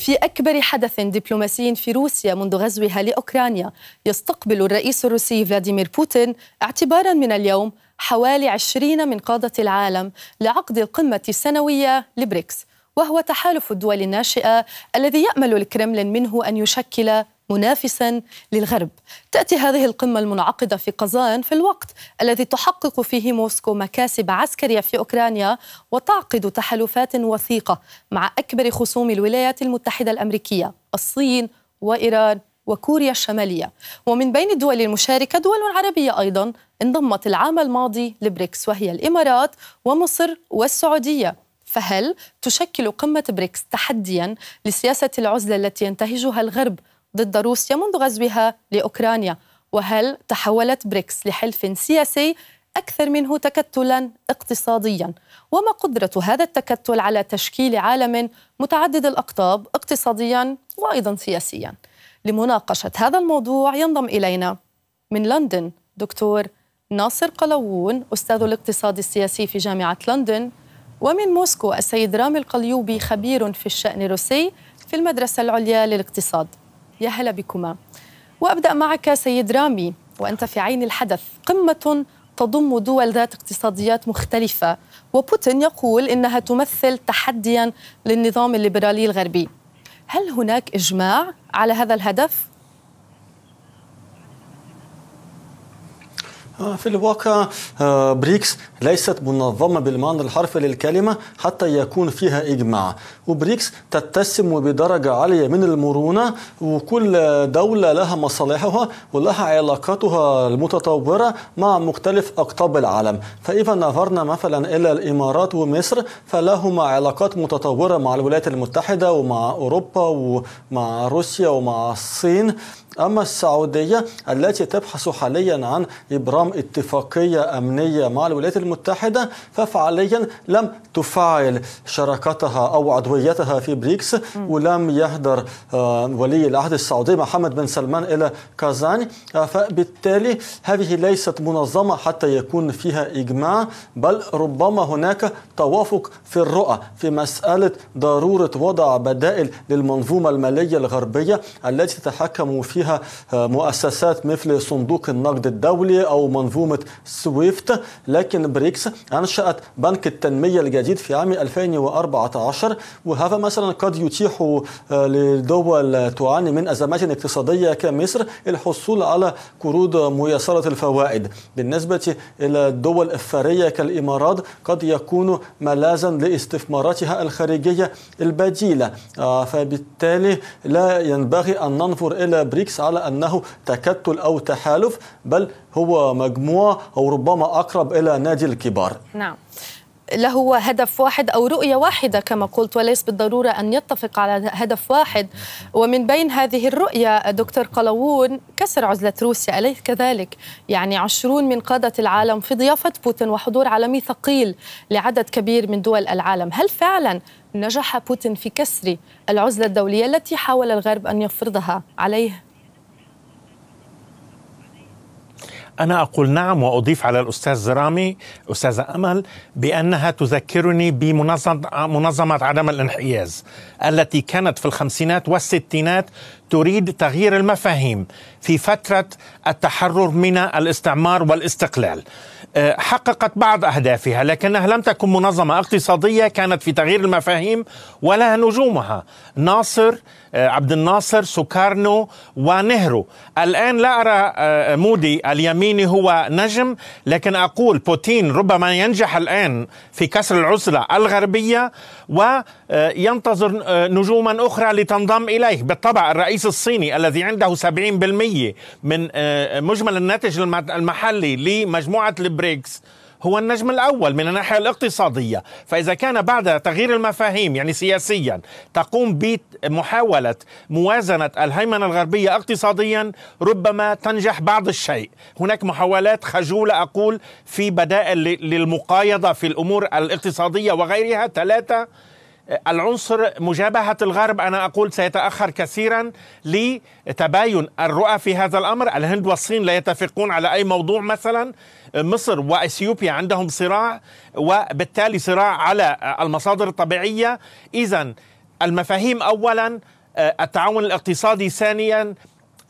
في أكبر حدث دبلوماسي في روسيا منذ غزوها لأوكرانيا يستقبل الرئيس الروسي فلاديمير بوتين اعتبارا من اليوم حوالي عشرين من قادة العالم لعقد القمة السنوية لبريكس وهو تحالف الدول الناشئة الذي يأمل الكرملين منه أن يشكل منافسا للغرب تأتي هذه القمة المنعقدة في قزان في الوقت الذي تحقق فيه موسكو مكاسب عسكرية في أوكرانيا وتعقد تحالفات وثيقة مع أكبر خصوم الولايات المتحدة الأمريكية الصين وإيران وكوريا الشمالية ومن بين الدول المشاركة دول عربية أيضا انضمت العام الماضي لبريكس وهي الإمارات ومصر والسعودية فهل تشكل قمة بريكس تحديا لسياسة العزلة التي ينتهجها الغرب ضد روسيا منذ غزوها لاوكرانيا وهل تحولت بريكس لحلف سياسي اكثر منه تكتلا اقتصاديا وما قدره هذا التكتل على تشكيل عالم متعدد الاقطاب اقتصاديا وايضا سياسيا لمناقشه هذا الموضوع ينضم الينا من لندن دكتور ناصر قلوون استاذ الاقتصاد السياسي في جامعه لندن ومن موسكو السيد رامي القليوبي خبير في الشان الروسي في المدرسه العليا للاقتصاد يا هلا بكما وأبدأ معك سيد رامي وأنت في عين الحدث قمة تضم دول ذات اقتصاديات مختلفة وبوتين يقول إنها تمثل تحديا للنظام الليبرالي الغربي هل هناك إجماع على هذا الهدف؟ آه، في الواقع آه، بريكس ليست منظمة بالمعنى الحرفي للكلمة حتى يكون فيها إجماع وبريكس تتسم بدرجة عالية من المرونة وكل دولة لها مصالحها ولها علاقاتها المتطورة مع مختلف أقطاب العالم فإذا نظرنا مثلا إلى الإمارات ومصر فلهما علاقات متطورة مع الولايات المتحدة ومع أوروبا ومع روسيا ومع الصين أما السعودية التي تبحث حاليا عن إبرام اتفاقية أمنية مع الولايات المتحدة ففعليا لم تفعل شراكتها أو عضويتها في بريكس ولم يهدر آه، ولي العهد السعودي محمد بن سلمان إلى كازان آه، فبالتالي هذه ليست منظمة حتى يكون فيها إجماع بل ربما هناك توافق في الرؤى في مسألة ضرورة وضع بدائل للمنظومة المالية الغربية التي تتحكم فيها آه، مؤسسات مثل صندوق النقد الدولي أو منظومة سويفت لكن بريكس أنشأت بنك التنمية الجديد في عام 2014 وهذا مثلا قد يتيح آه، لدول تعاني من أزمات اقتصادية كمصر الحصول على قروض ميسرة الفوائد بالنسبة إلى الدول الثرية كالإمارات قد يكون ملاذا لاستثماراتها الخارجية البديلة آه، فبالتالي لا ينبغي أن ننظر إلى بريكس على أنه تكتل أو تحالف بل هو مجموعة أو ربما أقرب إلى نادي الكبار نعم له هدف واحد او رؤيه واحده كما قلت وليس بالضروره ان يتفق على هدف واحد ومن بين هذه الرؤيه دكتور قلاوون كسر عزله روسيا اليس كذلك يعني عشرون من قاده العالم في ضيافه بوتين وحضور عالمي ثقيل لعدد كبير من دول العالم هل فعلا نجح بوتين في كسر العزله الدوليه التي حاول الغرب ان يفرضها عليه أنا أقول نعم وأضيف على الأستاذ رامي أستاذة أمل بأنها تذكرني بمنظمة عدم الانحياز التي كانت في الخمسينات والستينات تريد تغيير المفاهيم في فترة التحرر من الاستعمار والاستقلال آه، حققت بعض أهدافها لكنها لم تكن منظمة اقتصادية كانت في تغيير المفاهيم ولها نجومها ناصر آه، عبد الناصر سوكارنو ونهرو الآن لا أرى آه، مودي اليميني هو نجم لكن أقول بوتين ربما ينجح الآن في كسر العزلة الغربية وينتظر نجوما أخرى لتنضم إليه بالطبع الرئيس الصيني الذي عنده 70% من مجمل الناتج المحلي لمجموعة البريكس هو النجم الأول من الناحية الاقتصادية فإذا كان بعد تغيير المفاهيم يعني سياسيا تقوم بمحاولة موازنة الهيمنة الغربية اقتصاديا ربما تنجح بعض الشيء هناك محاولات خجولة أقول في بدائل للمقايضة في الأمور الاقتصادية وغيرها ثلاثة العنصر مجابهة الغرب أنا أقول سيتأخر كثيرا لتباين الرؤى في هذا الأمر الهند والصين لا يتفقون على أي موضوع مثلا مصر وإثيوبيا عندهم صراع وبالتالي صراع على المصادر الطبيعية إذا المفاهيم أولا التعاون الاقتصادي ثانيا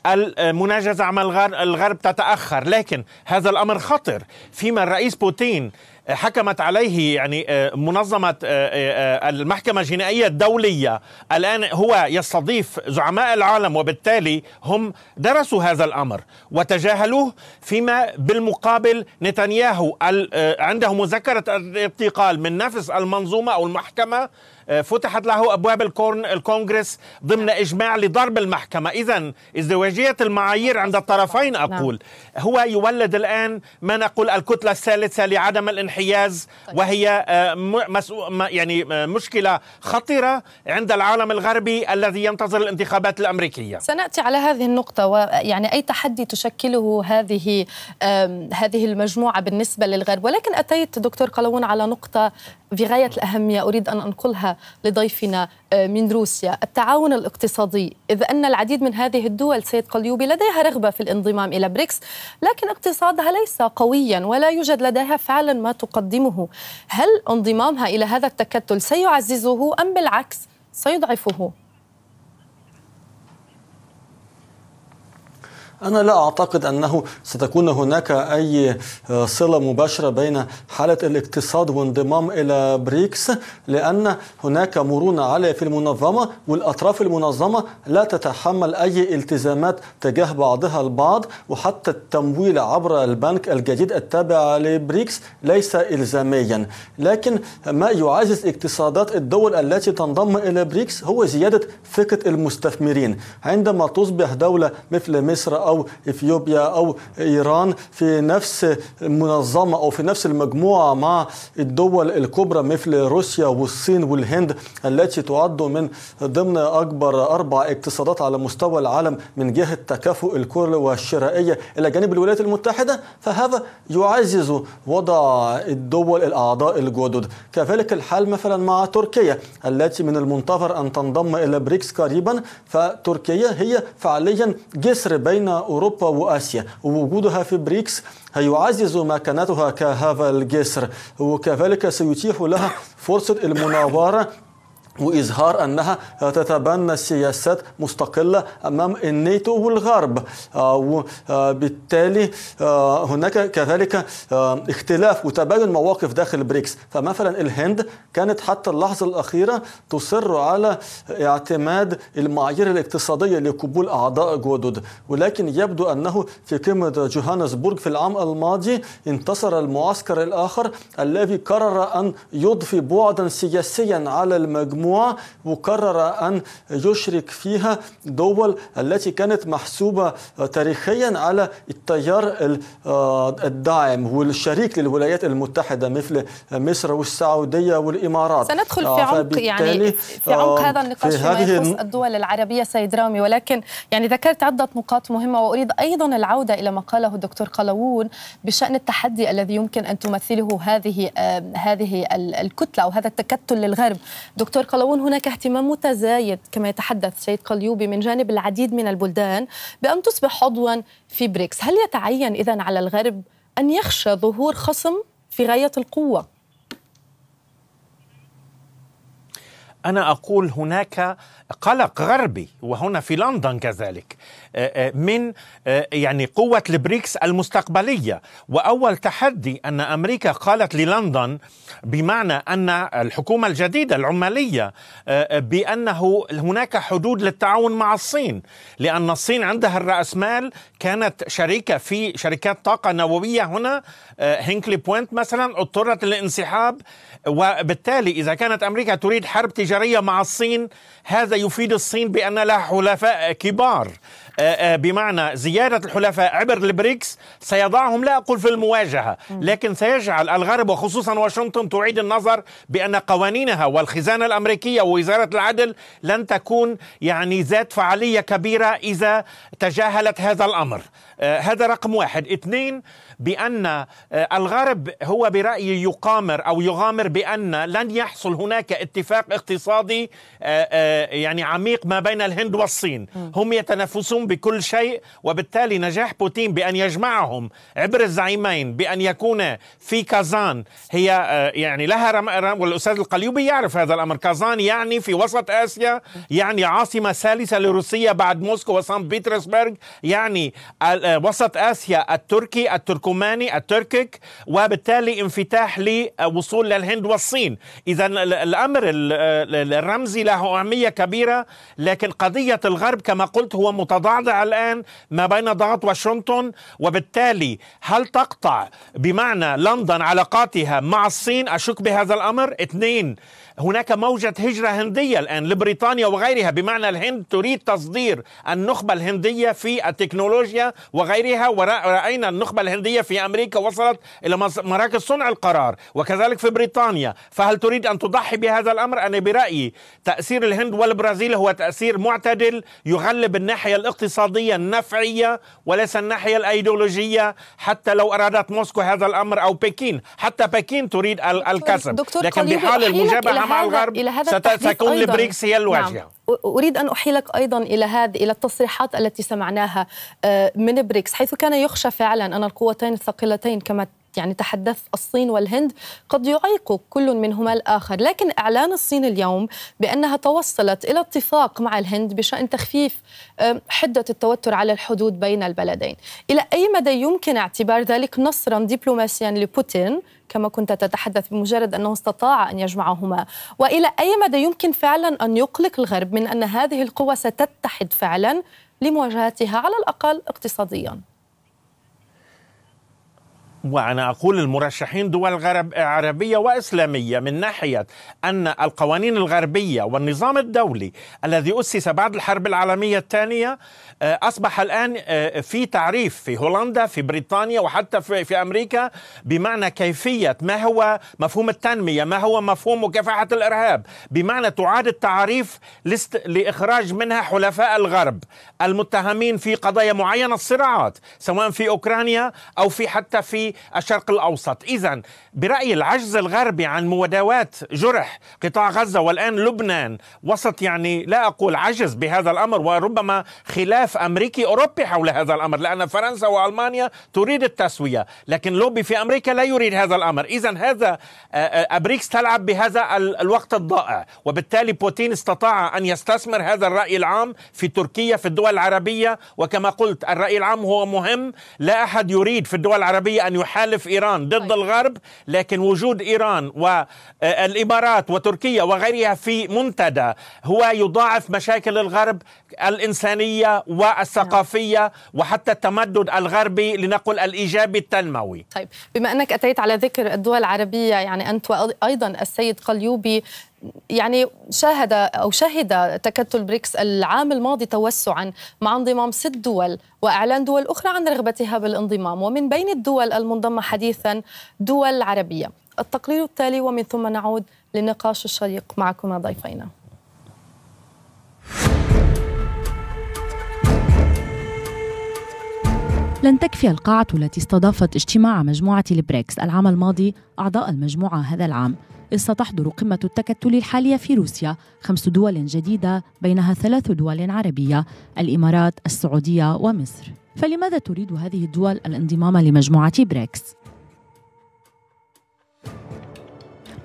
المناجزة مع الغرب تتأخر لكن هذا الأمر خطر فيما الرئيس بوتين حكمت عليه يعني آه، منظمة آه، آه، المحكمة الجنائية الدولية الآن هو يستضيف زعماء العالم وبالتالي هم درسوا هذا الأمر وتجاهلوه فيما بالمقابل نتنياهو عنده مذكرة الاعتقال من نفس المنظومة أو المحكمة فتحت له ابواب الكورن الكونغرس ضمن اجماع لضرب المحكمه، اذا ازدواجيه المعايير عند الطرفين نعم. اقول هو يولد الان ما نقول الكتله الثالثه لعدم الانحراف الانحياز طيب. وهي آه، يعني آه، مشكلة خطيرة عند العالم الغربي الذي ينتظر الانتخابات الأمريكية سنأتي على هذه النقطة ويعني أي تحدي تشكله هذه هذه المجموعة بالنسبة للغرب ولكن أتيت دكتور قلوون على نقطة في غاية الأهمية أريد أن أنقلها لضيفنا آه، من روسيا التعاون الاقتصادي إذ أن العديد من هذه الدول سيد قليوبي لديها رغبة في الانضمام إلى بريكس لكن اقتصادها ليس قويا ولا يوجد لديها فعلا ما تقدمه هل انضمامها إلى هذا التكتل سيعززه أم بالعكس سيضعفه؟ أنا لا أعتقد أنه ستكون هناك أي آه، صلة مباشرة بين حالة الاقتصاد وانضمام إلى بريكس لأن هناك مرونة عالية في المنظمة والأطراف المنظمة لا تتحمل أي التزامات تجاه بعضها البعض وحتى التمويل عبر البنك الجديد التابع لبريكس ليس إلزاميا لكن ما يعزز اقتصادات الدول التي تنضم إلى بريكس هو زيادة فكرة المستثمرين عندما تصبح دولة مثل مصر أو إثيوبيا أو إيران في نفس المنظمه أو في نفس المجموعة مع الدول الكبرى مثل روسيا والصين والهند التي تعد من ضمن أكبر أربع اقتصادات على مستوى العالم من جهة تكافؤ الكر والشرائية إلى جانب الولايات المتحدة فهذا يعزز وضع الدول الأعضاء الجدد كذلك الحال مثلا مع تركيا التي من المنتظر أن تنضم إلى بريكس قريبا فتركيا هي فعليا جسر بين أوروبا وآسيا ووجودها في بريكس هيعزز مكانتها كهذا الجسر وكذلك سيتيح لها فرصة المناورة وإظهار أنها تتبنى سياسات مستقلة أمام الناتو والغرب آه، وبالتالي آه، آه، هناك كذلك اختلاف وتباين مواقف داخل بريكس فمثلا الهند كانت حتى اللحظة الأخيرة تصر على اعتماد المعايير الاقتصادية لقبول أعضاء جدد ولكن يبدو أنه في قمة جوهانسبورغ في العام الماضي انتصر المعسكر الآخر الذي قرر أن يضفي بعدا سياسيا على المجموعة مجموعة وقرر أن يشرك فيها دول التي كانت محسوبة تاريخيا على التيار آه، الداعم والشريك للولايات المتحدة مثل مصر والسعودية والإمارات سندخل في آه، عمق يعني في آه، عمق هذا النقاش فيما يخص الدول العربية سيد رامي ولكن يعني ذكرت عدة نقاط مهمة وأريد أيضا العودة إلى ما قاله الدكتور قلاوون بشأن التحدي الذي يمكن أن تمثله هذه هذه الكتلة أو هذا التكتل للغرب دكتور قلاوون هناك اهتمام متزايد كما يتحدث سيد قليوبي من جانب العديد من البلدان بأن تصبح عضوا في بريكس هل يتعين إذا على الغرب أن يخشى ظهور خصم في غاية القوة انا اقول هناك قلق غربي وهنا في لندن كذلك آه، آه، من آه، يعني قوه البريكس المستقبليه واول تحدي ان امريكا قالت للندن بمعنى ان الحكومه الجديده العماليه بانه هناك حدود للتعاون مع الصين لان الصين عندها الراسمال كانت شريكه في شركات طاقه نوويه هنا هينكلي بوينت مثلا اضطرت للانسحاب وبالتالي اذا كانت امريكا تريد حرب تجارية التجارية مع الصين هذا يفيد الصين بأن لها حلفاء كبار آه، آه، بمعنى زيادة الحلفاء عبر البريكس سيضعهم لا أقول في المواجهة لكن سيجعل الغرب وخصوصا واشنطن تعيد النظر بأن قوانينها والخزانة الأمريكية ووزارة العدل لن تكون يعني ذات فعالية كبيرة إذا تجاهلت هذا الأمر آه، هذا رقم واحد اثنين بأن آه، الغرب هو برأيي يقامر أو يغامر بأن لن يحصل هناك اتفاق اقتصادي آه، يعني عميق ما بين الهند والصين هم يتنافسون بكل شيء وبالتالي نجاح بوتين بأن يجمعهم عبر الزعيمين بأن يكون في كازان هي يعني لها رم... رم... والأستاذ القليوبي يعرف هذا الأمر كازان يعني في وسط آسيا يعني عاصمة ثالثة لروسيا بعد موسكو وسان بيترسبرغ يعني ال... وسط آسيا التركي التركماني التركيك وبالتالي انفتاح لوصول للهند والصين إذا الأمر الرمزي له أهمية كبيرة لكن قضية الغرب كما قلت هو متضعضع الآن ما بين ضغط واشنطن وبالتالي هل تقطع بمعنى لندن علاقاتها مع الصين أشك بهذا الأمر اثنين هناك موجة هجرة هندية الآن لبريطانيا وغيرها بمعنى الهند تريد تصدير النخبة الهندية في التكنولوجيا وغيرها ورأينا النخبة الهندية في أمريكا وصلت إلى مراكز صنع القرار وكذلك في بريطانيا فهل تريد أن تضحي بهذا الأمر؟ أنا برأيي تأثير الهند والبرازيل هو تأثير معتدل يغلب الناحية الاقتصادية النفعية وليس الناحية الأيديولوجية حتى لو أرادت موسكو هذا الأمر أو بكين حتى بكين تريد الكسب لكن بحال المجابهة مع الغرب إلى هذا ستكون البريكس هي الواجهة نعم. أريد أن أحيلك أيضا إلى هذه إلى التصريحات التي سمعناها آه، من بريكس حيث كان يخشى فعلا أن القوتين الثقيلتين كما يعني تحدث الصين والهند قد يعيق كل منهما الآخر لكن إعلان الصين اليوم بأنها توصلت إلى اتفاق مع الهند بشأن تخفيف آه، حدة التوتر على الحدود بين البلدين إلى أي مدى يمكن اعتبار ذلك نصرا دبلوماسيا لبوتين كما كنت تتحدث بمجرد أنه استطاع أن يجمعهما وإلى أي مدى يمكن فعلا أن يقلق الغرب من أن هذه القوى ستتحد فعلا لمواجهتها على الأقل اقتصادياً وأنا أقول المرشحين دول غرب عربية وإسلامية من ناحية أن القوانين الغربية والنظام الدولي الذي أسس بعد الحرب العالمية الثانية آه، أصبح الآن آه، في تعريف في هولندا في بريطانيا وحتى في, أمريكا بمعنى كيفية ما هو مفهوم التنمية ما هو مفهوم مكافحة الإرهاب بمعنى تعاد التعريف لإخراج منها حلفاء الغرب المتهمين في قضايا معينة الصراعات سواء في أوكرانيا أو في حتى في الشرق الاوسط، اذا برايي العجز الغربي عن مداواه جرح قطاع غزه والان لبنان وسط يعني لا اقول عجز بهذا الامر وربما خلاف امريكي اوروبي حول هذا الامر لان فرنسا والمانيا تريد التسويه، لكن لوبي في امريكا لا يريد هذا الامر، اذا هذا ابريكس آه، آه، تلعب بهذا الوقت الضائع، وبالتالي بوتين استطاع ان يستثمر هذا الراي العام في تركيا في الدول العربيه وكما قلت الراي العام هو مهم، لا احد يريد في الدول العربيه ان يحالف إيران ضد طيب. الغرب لكن وجود إيران والإمارات آه، وتركيا وغيرها في منتدى هو يضاعف مشاكل الغرب الإنسانية والثقافية نعم. وحتى التمدد الغربي لنقل الإيجابي التنموي طيب بما أنك أتيت على ذكر الدول العربية يعني أنت وأيضا السيد قليوبي يعني شاهد أو شهد تكتل بريكس العام الماضي توسعا مع انضمام ست دول وإعلان دول أخرى عن رغبتها بالانضمام ومن بين الدول المنضمة حديثا دول عربية التقرير التالي ومن ثم نعود للنقاش الشيق معكما ضيفينا لن تكفي القاعة التي استضافت اجتماع مجموعة البريكس العام الماضي أعضاء المجموعة هذا العام إذ ستحضر قمة التكتل الحالية في روسيا خمس دول جديدة بينها ثلاث دول عربية الإمارات السعودية ومصر فلماذا تريد هذه الدول الانضمام لمجموعة بريكس؟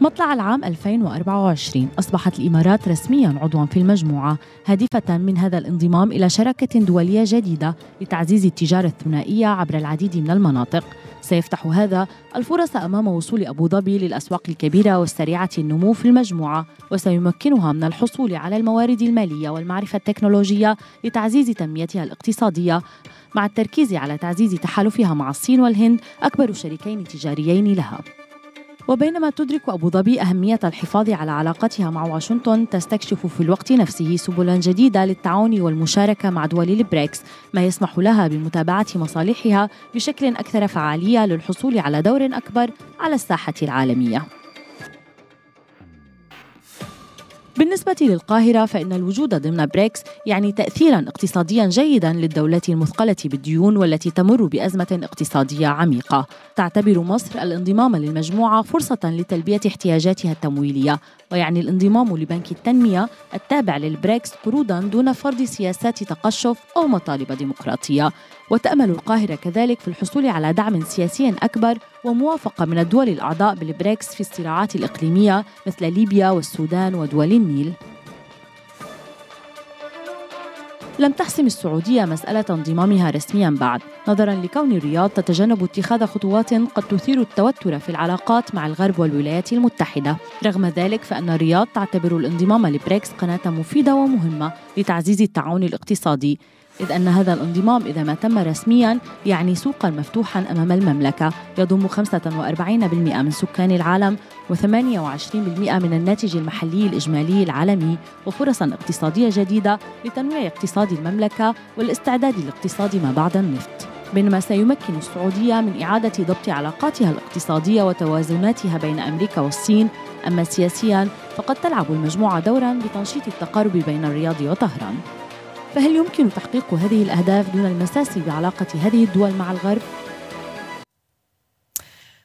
مطلع العام 2024 أصبحت الإمارات رسميا عضوا في المجموعة هادفة من هذا الانضمام إلى شراكة دولية جديدة لتعزيز التجارة الثنائية عبر العديد من المناطق سيفتح هذا الفرص أمام وصول أبو ظبي للأسواق الكبيرة والسريعة النمو في المجموعة وسيمكنها من الحصول على الموارد المالية والمعرفة التكنولوجية لتعزيز تنميتها الاقتصادية مع التركيز على تعزيز تحالفها مع الصين والهند أكبر شريكين تجاريين لها وبينما تدرك أبو ظبي أهمية الحفاظ على علاقتها مع واشنطن تستكشف في الوقت نفسه سبلا جديدة للتعاون والمشاركة مع دول البريكس ما يسمح لها بمتابعة مصالحها بشكل أكثر فعالية للحصول على دور أكبر على الساحة العالمية بالنسبة للقاهرة فإن الوجود ضمن بريكس يعني تأثيرا اقتصاديا جيدا للدولة المثقلة بالديون والتي تمر بأزمة اقتصادية عميقة تعتبر مصر الانضمام للمجموعة فرصة لتلبية احتياجاتها التمويلية ويعني الانضمام لبنك التنمية التابع للبريكس قروضا دون فرض سياسات تقشف أو مطالب ديمقراطية وتأمل القاهرة كذلك في الحصول على دعم سياسي أكبر وموافقة من الدول الأعضاء بالبريكس في الصراعات الإقليمية مثل ليبيا والسودان ودول النيل لم تحسم السعودية مسألة انضمامها رسميا بعد نظرا لكون الرياض تتجنب اتخاذ خطوات قد تثير التوتر في العلاقات مع الغرب والولايات المتحدة رغم ذلك فإن الرياض تعتبر الانضمام لبريكس قناة مفيدة ومهمة لتعزيز التعاون الاقتصادي إذ أن هذا الانضمام إذا ما تم رسميا يعني سوقا مفتوحا أمام المملكة يضم 45% من سكان العالم و28% من الناتج المحلي الإجمالي العالمي وفرصا اقتصادية جديدة لتنويع اقتصاد المملكة والاستعداد لاقتصاد ما بعد النفط بينما سيمكن السعودية من إعادة ضبط علاقاتها الاقتصادية وتوازناتها بين أمريكا والصين أما سياسيا فقد تلعب المجموعة دورا بتنشيط التقارب بين الرياض وطهران فهل يمكن تحقيق هذه الأهداف دون المساس بعلاقة هذه الدول مع الغرب؟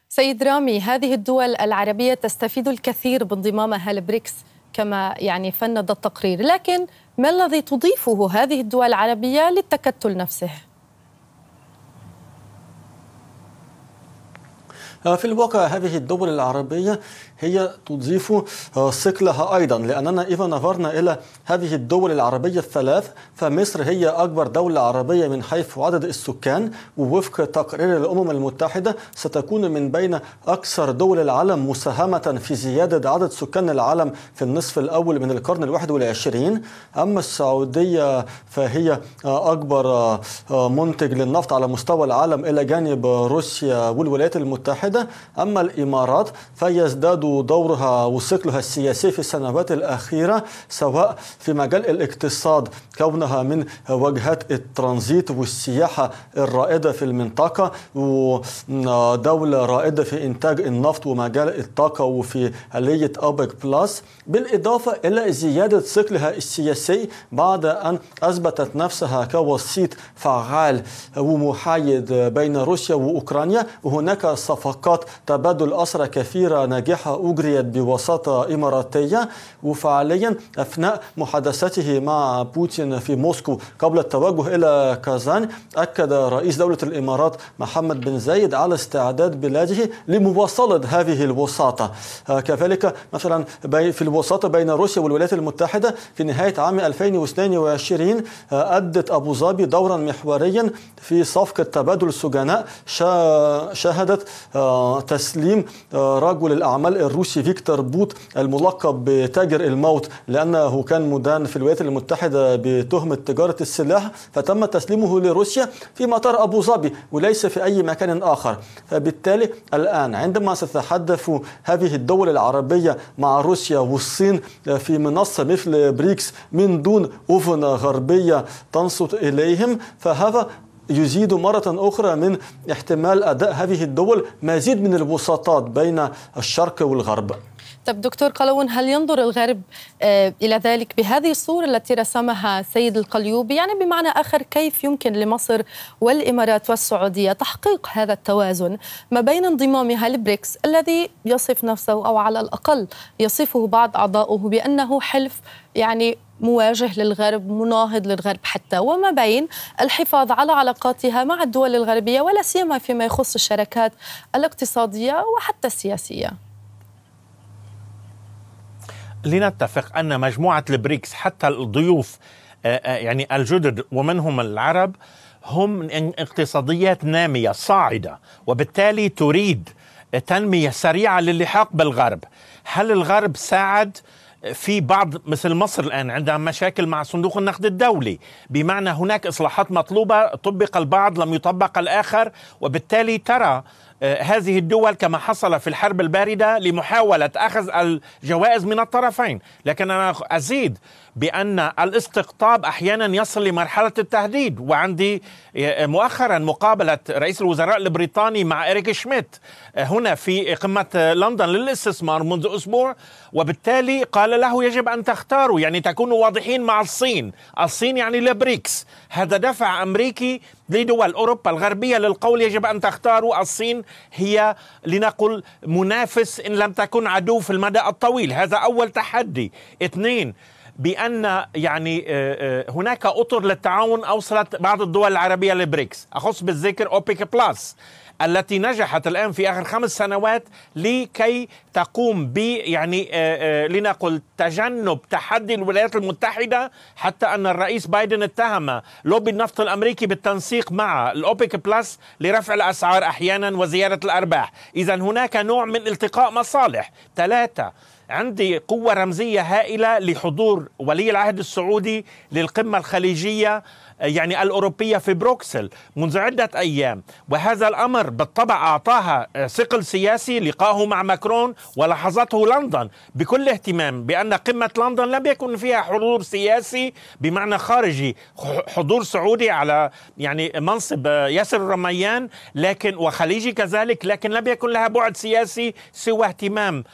سيد رامي هذه الدول العربية تستفيد الكثير بانضمامها لبريكس كما يعني فند التقرير لكن ما الذي تضيفه هذه الدول العربية للتكتل نفسه؟ آه، في الواقع هذه الدول العربية هي تضيف آه، ثقلها أيضا لأننا إذا نظرنا إلى هذه الدول العربية الثلاث فمصر هي أكبر دولة عربية من حيث عدد السكان ووفق تقرير الأمم المتحدة ستكون من بين أكثر دول العالم مساهمة في زيادة عدد سكان العالم في النصف الأول من القرن الواحد والعشرين أما السعودية فهي آه، أكبر منتج للنفط على مستوى العالم إلى جانب روسيا والولايات المتحدة واحدة أما الإمارات فيزداد دورها وثقلها السياسي في السنوات الأخيرة سواء في مجال الاقتصاد كونها من وجهات الترانزيت والسياحة الرائدة في المنطقة ودولة رائدة في إنتاج النفط ومجال الطاقة وفي آلية أوبك بلس بالإضافة إلى زيادة ثقلها السياسي بعد أن أثبتت نفسها كوسيط فعال ومحايد بين روسيا وأوكرانيا وهناك صفقات مؤقت تبادل أسرى كثيرة ناجحة أجريت بوساطة إماراتية وفعليا أثناء محادثته مع بوتين في موسكو قبل التوجه إلى كازان أكد رئيس دولة الإمارات محمد بن زايد على استعداد بلاده لمواصلة هذه الوساطة كذلك مثلا في الوساطة بين روسيا والولايات المتحدة في نهاية عام 2022 أدت أبو ظبي دورا محوريا في صفقة تبادل السجناء شهدت تسليم آه، رجل الأعمال الروسي فيكتور بوت الملقب بتاجر الموت لأنه كان مدان في الولايات المتحدة بتهمة تجارة السلاح فتم تسليمه لروسيا في مطار أبو ظبي وليس في أي مكان آخر فبالتالي الآن عندما تتحدث هذه الدول العربية مع روسيا والصين آه، في منصة مثل بريكس من دون أذن غربية تنصت إليهم فهذا يزيد مرة أخرى من احتمال أداء هذه الدول مزيد من الوساطات بين الشرق والغرب طب دكتور قلوون هل ينظر الغرب آه، إلى ذلك بهذه الصورة التي رسمها سيد القليوبي يعني بمعنى آخر كيف يمكن لمصر والإمارات والسعودية تحقيق هذا التوازن ما بين انضمامها لبريكس الذي يصف نفسه أو على الأقل يصفه بعض أعضاؤه بأنه حلف يعني مواجه للغرب مناهض للغرب حتى وما بين الحفاظ على علاقاتها مع الدول الغربية ولا سيما فيما يخص الشراكات الاقتصادية وحتى السياسية لنتفق أن مجموعة البريكس حتى الضيوف آه، آه، يعني الجدد ومنهم العرب هم اقتصاديات نامية صاعدة وبالتالي تريد تنمية سريعة للحاق بالغرب هل الغرب ساعد في بعض مثل مصر الآن عندها مشاكل مع صندوق النقد الدولي بمعنى هناك إصلاحات مطلوبة طبق البعض لم يطبق الآخر وبالتالي ترى آه، هذه الدول كما حصل في الحرب البارده لمحاوله اخذ الجوائز من الطرفين، لكن انا ازيد بان الاستقطاب احيانا يصل لمرحله التهديد، وعندي آه، آه، مؤخرا مقابله رئيس الوزراء البريطاني مع اريك شميت هنا في قمه لندن للاستثمار منذ اسبوع، وبالتالي قال له يجب ان تختاروا يعني تكونوا واضحين مع الصين، الصين يعني البريكس، هذا دفع امريكي لدول أوروبا الغربية للقول يجب أن تختاروا الصين هي لنقل منافس إن لم تكن عدو في المدى الطويل هذا أول تحدي اثنين بأن يعني آه، آه، هناك أطر للتعاون أوصلت بعض الدول العربية لبريكس أخص بالذكر أوبيك بلس التي نجحت الآن في آخر خمس سنوات لكي تقوم ب يعني آه، آه، لنقل تجنب تحدي الولايات المتحدة حتى أن الرئيس بايدن اتهم لوبي النفط الأمريكي بالتنسيق مع الأوبك بلس لرفع الأسعار أحيانا وزيادة الأرباح إذا هناك نوع من التقاء مصالح ثلاثة عندي قوة رمزية هائلة لحضور ولي العهد السعودي للقمة الخليجية يعني الأوروبية في بروكسل منذ عدة أيام وهذا الأمر بالطبع أعطاها ثقل سياسي لقاه مع ماكرون ولاحظته لندن بكل اهتمام بأن قمة لندن لم يكن فيها حضور سياسي بمعنى خارجي حضور سعودي على يعني منصب ياسر الرميان لكن وخليجي كذلك لكن لم يكن لها بعد سياسي سوى اهتمام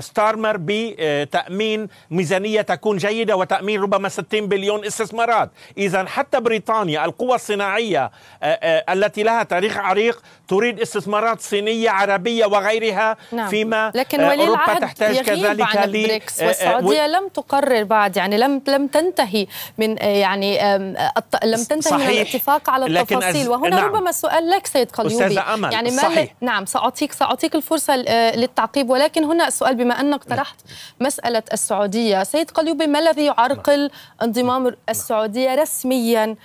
ستارمر بتامين eh, ميزانيه تكون جيده وتامين ربما 60 بليون استثمارات اذا حتى بريطانيا القوى الصناعيه آه، آه، التي لها تاريخ عريق تريد استثمارات صينية عربية وغيرها نعم. فيما لكن آه، ولي أوروبا العهد تحتاج كذلك عن البريكس آه، آه، والسعودية و... لم تقرر بعد يعني لم لم تنتهي من يعني لم تنتهي صحيح. من الاتفاق على التفاصيل أز... وهنا نعم. ربما السؤال لك سيد قليوبي أمل. يعني ما صحيح. ل... نعم سأعطيك سأعطيك الفرصة للتعقيب ولكن هنا السؤال بما أنك طرحت نعم. مسألة السعودية سيد قليوبي ما الذي يعرقل نعم. انضمام نعم. السعودية رسميا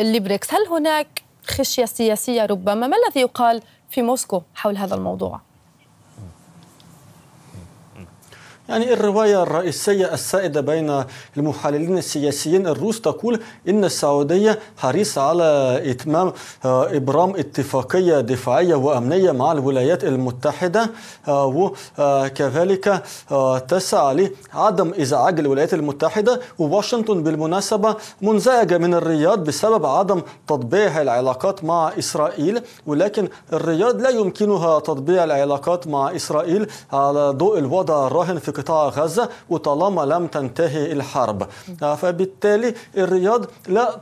لبريكس هل هناك خشيه سياسيه ربما ما الذي يقال في موسكو حول هذا الموضوع يعني الرواية الرئيسية السائدة بين المحللين السياسيين الروس تقول إن السعودية حريصة على إتمام آه، إبرام اتفاقية دفاعية وأمنية مع الولايات المتحدة آه، وكذلك آه، تسعى لعدم إزعاج الولايات المتحدة وواشنطن بالمناسبة منزعجة من الرياض بسبب عدم تطبيع العلاقات مع إسرائيل ولكن الرياض لا يمكنها تطبيع العلاقات مع إسرائيل على ضوء الوضع الراهن في قطاع غزة وطالما لم تنتهي الحرب فبالتالي الرياض لا,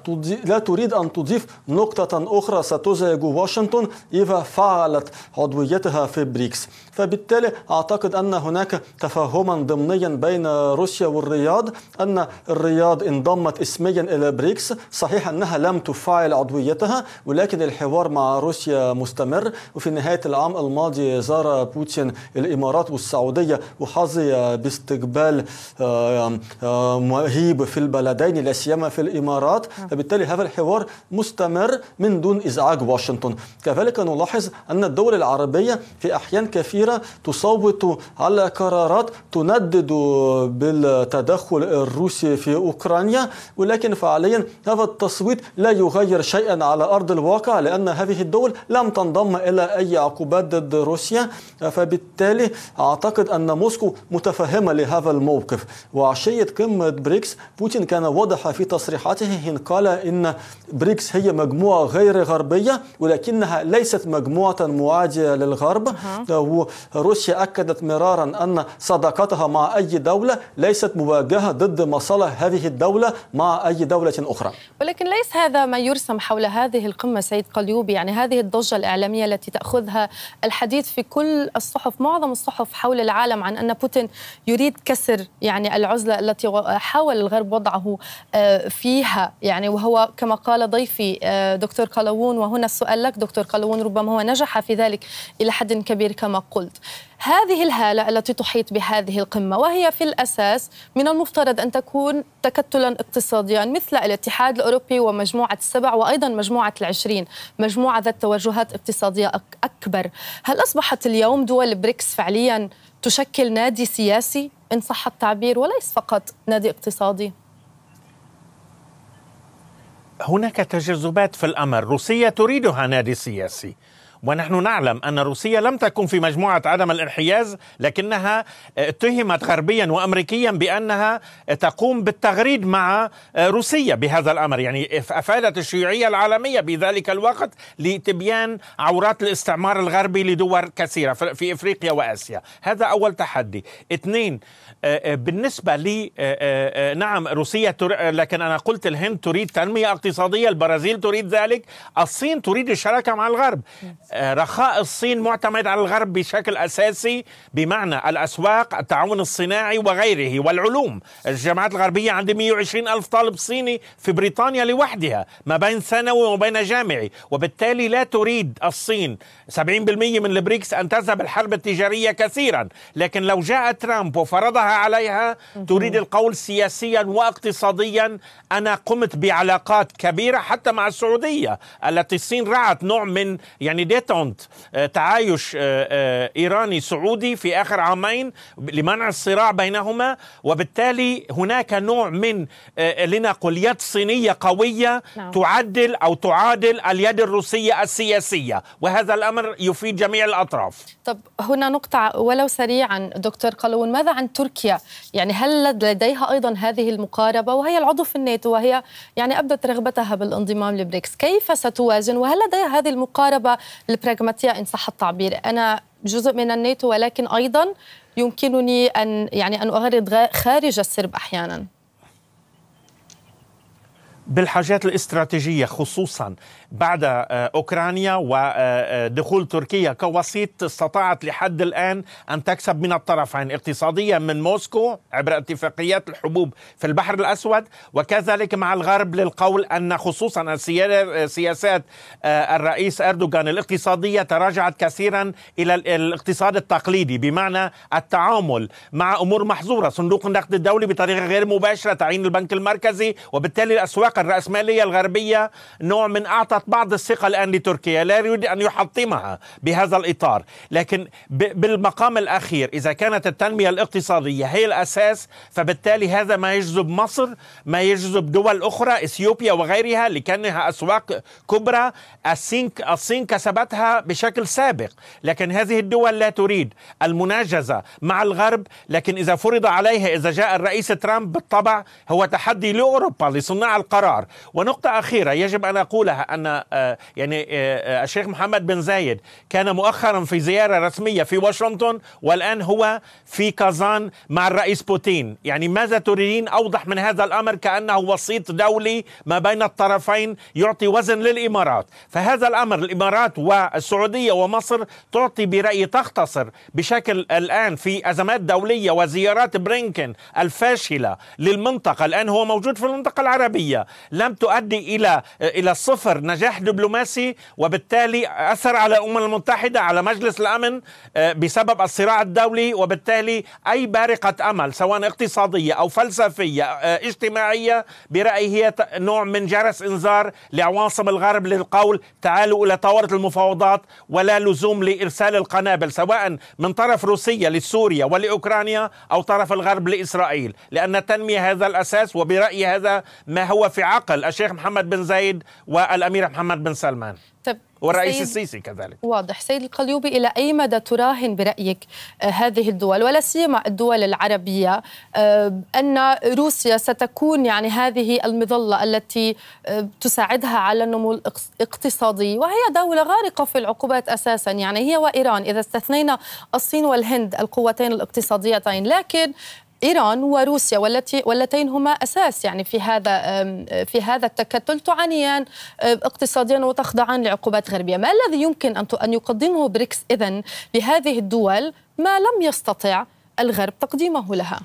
لا تريد أن تضيف نقطة أخرى ستزعج واشنطن إذا فعلت عضويتها في بريكس فبالتالي أعتقد أن هناك تفاهما ضمنيا بين روسيا والرياض أن الرياض انضمت اسميا إلى بريكس صحيح أنها لم تفعل عضويتها ولكن الحوار مع روسيا مستمر وفي نهاية العام الماضي زار بوتين الإمارات والسعودية وحظي باستقبال آه، آه، مهيب في البلدين لا سيما في الامارات نعم. فبالتالي هذا الحوار مستمر من دون ازعاج واشنطن كذلك نلاحظ ان الدول العربيه في احيان كثيره تصوت على قرارات تندد بالتدخل الروسي في اوكرانيا ولكن فعليا هذا التصويت لا يغير شيئا على ارض الواقع لان هذه الدول لم تنضم الى اي عقوبات ضد روسيا فبالتالي اعتقد ان موسكو متفق متفهمة لهذا الموقف وعشية قمة بريكس بوتين كان وضح في تصريحاته حين قال إن بريكس هي مجموعة غير غربية ولكنها ليست مجموعة معادية للغرب وروسيا أكدت مرارا أن صداقتها مع أي دولة ليست مواجهة ضد مصالح هذه الدولة مع أي دولة أخرى ولكن ليس هذا ما يرسم حول هذه القمة سيد قليوبي يعني هذه الضجة الإعلامية التي تأخذها الحديث في كل الصحف معظم الصحف حول العالم عن أن بوتين يريد كسر يعني العزلة التي حاول الغرب وضعه آه، فيها يعني وهو كما قال ضيفي آه، دكتور قلوون وهنا السؤال لك دكتور قلوون ربما هو نجح في ذلك إلى حد كبير كما قلت هذه الهالة التي تحيط بهذه القمة وهي في الأساس من المفترض أن تكون تكتلا اقتصاديا مثل الاتحاد الأوروبي ومجموعة السبع وأيضا مجموعة العشرين مجموعة ذات توجهات اقتصادية أكبر هل أصبحت اليوم دول بريكس فعليا تشكل نادي سياسي إن صح التعبير وليس فقط نادي اقتصادي هناك تجذبات في الأمر روسيا تريدها نادي سياسي ونحن نعلم ان روسيا لم تكن في مجموعه عدم الانحياز لكنها آه، اتهمت غربيا وامريكيا بانها آه، تقوم بالتغريد مع آه، روسيا بهذا الامر يعني افادت الشيوعيه العالميه بذلك الوقت لتبيان عورات الاستعمار الغربي لدول كثيره في افريقيا واسيا هذا اول تحدي اثنين بالنسبه لي نعم روسيا لكن انا قلت الهند تريد تنميه اقتصاديه البرازيل تريد ذلك الصين تريد الشراكه مع الغرب رخاء الصين معتمد على الغرب بشكل اساسي بمعنى الاسواق، التعاون الصناعي وغيره والعلوم. الجامعات الغربيه عندها 120 الف طالب صيني في بريطانيا لوحدها ما بين ثانوي وبين جامعي، وبالتالي لا تريد الصين 70% من البريكس ان تذهب الحرب التجاريه كثيرا، لكن لو جاء ترامب وفرضها عليها تريد القول سياسيا واقتصاديا انا قمت بعلاقات كبيره حتى مع السعوديه التي الصين رعت نوع من يعني يتعند آه، تعايش آه، آه، ايراني سعودي في اخر عامين لمنع الصراع بينهما وبالتالي هناك نوع من لنقل يد صينيه قويه نعم. تعدل او تعادل اليد الروسيه السياسيه وهذا الامر يفيد جميع الاطراف. طب هنا نقطه ولو سريعا دكتور قلون ماذا عن تركيا؟ يعني هل لديها ايضا هذه المقاربه وهي العضو في الناتو وهي يعني ابدت رغبتها بالانضمام لبريكس، كيف ستوازن وهل لديها هذه المقاربه البراغماتية إن صح التعبير أنا جزء من الناتو ولكن أيضا يمكنني أن يعني أن أغرد خارج السرب أحيانا بالحاجات الاستراتيجية خصوصا بعد آه، اوكرانيا ودخول آه، آه، تركيا كوسيط استطاعت لحد الان ان تكسب من الطرفين اقتصاديا من موسكو عبر اتفاقيات الحبوب في البحر الاسود وكذلك مع الغرب للقول ان خصوصا سياسات الرئيس اردوغان الاقتصاديه تراجعت كثيرا الى الاقتصاد التقليدي بمعنى التعامل مع امور محظوره صندوق النقد الدولي بطريقه غير مباشره تعيين البنك المركزي وبالتالي الاسواق الراسماليه الغربيه نوع من اعطى أعطت بعض الثقة الآن لتركيا لا يريد أن يحطمها بهذا الإطار لكن بالمقام الأخير إذا كانت التنمية الاقتصادية هي الأساس فبالتالي هذا ما يجذب مصر ما يجذب دول أخرى إثيوبيا وغيرها لكانها أسواق كبرى الصين الصين كسبتها بشكل سابق لكن هذه الدول لا تريد المناجزة مع الغرب لكن إذا فرض عليها إذا جاء الرئيس ترامب بالطبع هو تحدي لأوروبا لصناع القرار ونقطة أخيرة يجب أن أقولها أن آه، يعني آه، آه، الشيخ محمد بن زايد كان مؤخرا في زيارة رسمية في واشنطن والآن هو في كازان مع الرئيس بوتين يعني ماذا تريدين أوضح من هذا الأمر كأنه وسيط دولي ما بين الطرفين يعطي وزن للإمارات فهذا الأمر الإمارات والسعودية ومصر تعطي برأيي تختصر بشكل الآن في أزمات دولية وزيارات برينكن الفاشلة للمنطقة الآن هو موجود في المنطقة العربية لم تؤدي إلى إلى صفر نجاح دبلوماسي وبالتالي أثر على الأمم المتحدة على مجلس الأمن آه، بسبب الصراع الدولي وبالتالي أي بارقة أمل سواء اقتصادية أو فلسفية آه، اجتماعية برأيي هي نوع من جرس إنذار لعواصم الغرب للقول تعالوا إلى طاولة المفاوضات ولا لزوم لإرسال القنابل سواء من طرف روسيا لسوريا ولأوكرانيا أو طرف الغرب لإسرائيل لأن تنمية هذا الأساس وبرأيي هذا ما هو في عقل الشيخ محمد بن زايد والامير محمد بن سلمان طب والرئيس سيد السيسي كذلك واضح سيد القليوبي إلى أي مدى تراهن برأيك آه، هذه الدول ولا سيما الدول العربية آه، أن روسيا ستكون يعني هذه المظلة التي آه، تساعدها على النمو الاقتصادي وهي دولة غارقة في العقوبات أساسا يعني هي وإيران إذا استثنينا الصين والهند القوتين الاقتصاديتين لكن ايران وروسيا والتي واللتين هما اساس يعني في هذا في هذا التكتل تعانيان اقتصاديا وتخضعان لعقوبات غربيه، ما الذي يمكن ان ان يقدمه بريكس اذا لهذه الدول ما لم يستطع الغرب تقديمه لها؟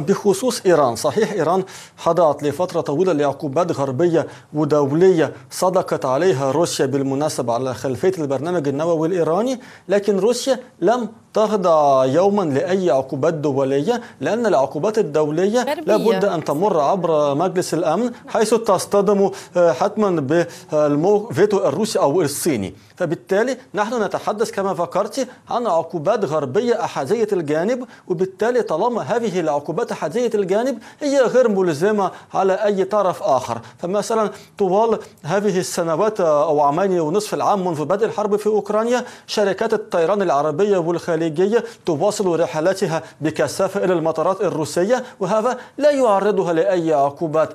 بخصوص إيران صحيح إيران خضعت لفترة طويلة لعقوبات غربية ودولية صدقت عليها روسيا بالمناسبة على خلفية البرنامج النووي الإيراني لكن روسيا لم تخضع يوما لأي عقوبات دولية لأن العقوبات الدولية غربية. لابد أن تمر عبر مجلس الأمن حيث تصطدم آه، حتما بالفيتو الروسي أو الصيني فبالتالي نحن نتحدث كما ذكرت عن عقوبات غربية أحادية الجانب وبالتالي طالما هذه العقوبات أحادية الجانب هي غير ملزمة على أي طرف آخر فمثلا طوال هذه السنوات آه، أو عامين ونصف العام منذ بدء الحرب في أوكرانيا شركات الطيران العربية والخليج الخليجي تواصل رحلاتها بكثافة إلى المطارات الروسية وهذا لا يعرضها لأي عقوبات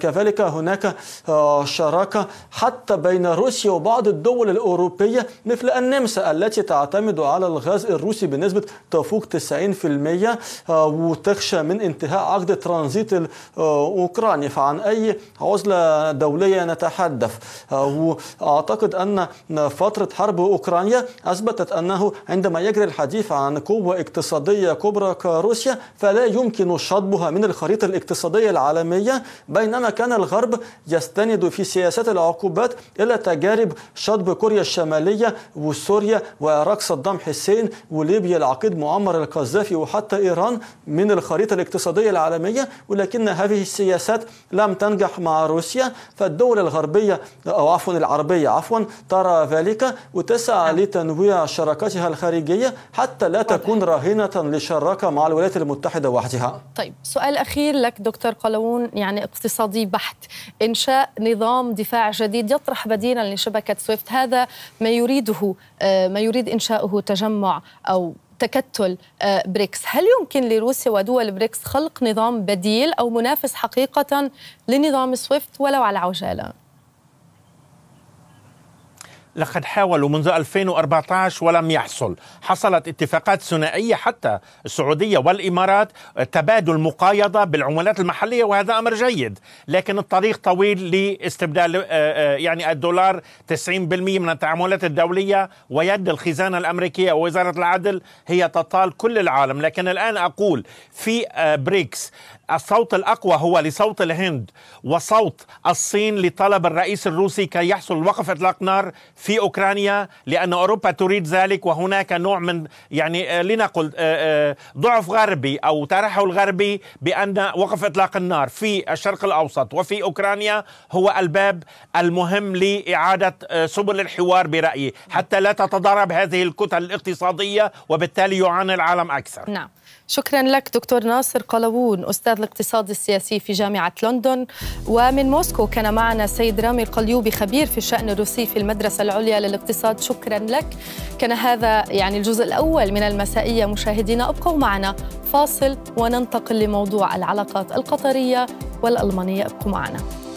كذلك هناك آه، شراكة حتى بين روسيا وبعض الدول الأوروبية مثل النمسا التي تعتمد على الغاز الروسي بنسبة تفوق 90% آه، وتخشى من انتهاء عقد ترانزيت الأوكراني فعن أي عزلة دولية نتحدث آه، وأعتقد أن فترة حرب أوكرانيا أثبتت أنه عندما يجري الحديث الحديث عن قوة اقتصادية كبرى كروسيا فلا يمكن شطبها من الخريطة الاقتصادية العالمية بينما كان الغرب يستند في سياسات العقوبات إلى تجارب شطب كوريا الشمالية وسوريا وعراق صدام حسين وليبيا العقيد معمر القذافي وحتى إيران من الخريطة الاقتصادية العالمية ولكن هذه السياسات لم تنجح مع روسيا فالدول الغربية أو عفوا العربية عفوا ترى ذلك وتسعى لتنويع شراكتها الخارجية حتى لا واضح. تكون راهنة للشراكة مع الولايات المتحدة وحدها طيب سؤال أخير لك دكتور قلوون يعني اقتصادي بحت إنشاء نظام دفاع جديد يطرح بديلا لشبكة سويفت هذا ما يريده آه، ما يريد إنشاؤه تجمع أو تكتل آه، بريكس هل يمكن لروسيا ودول بريكس خلق نظام بديل أو منافس حقيقة لنظام سويفت ولو على عجالة؟ لقد حاولوا منذ 2014 ولم يحصل حصلت اتفاقات ثنائية حتى السعودية والإمارات تبادل مقايضة بالعملات المحلية وهذا أمر جيد لكن الطريق طويل لاستبدال آه، آه، يعني الدولار 90% من التعاملات الدولية ويد الخزانة الأمريكية ووزارة العدل هي تطال كل العالم لكن الآن أقول في آه، بريكس الصوت الأقوى هو لصوت الهند وصوت الصين لطلب الرئيس الروسي كي يحصل وقف إطلاق نار في أوكرانيا لأن أوروبا تريد ذلك وهناك نوع من يعني آه، لنقل آه، آه، ضعف غربي أو ترحل غربي بأن وقف إطلاق النار في الشرق الأوسط وفي أوكرانيا هو الباب المهم لإعادة سبل الحوار برأيي حتى لا تتضارب هذه الكتل الاقتصادية وبالتالي يعاني العالم أكثر نعم شكرا لك دكتور ناصر قلوون أستاذ الاقتصاد السياسي في جامعة لندن ومن موسكو كان معنا سيد رامي القليوبي خبير في الشأن الروسي في المدرسة العليا للاقتصاد شكرا لك كان هذا يعني الجزء الأول من المسائية مشاهدينا ابقوا معنا فاصل وننتقل لموضوع العلاقات القطرية والألمانية ابقوا معنا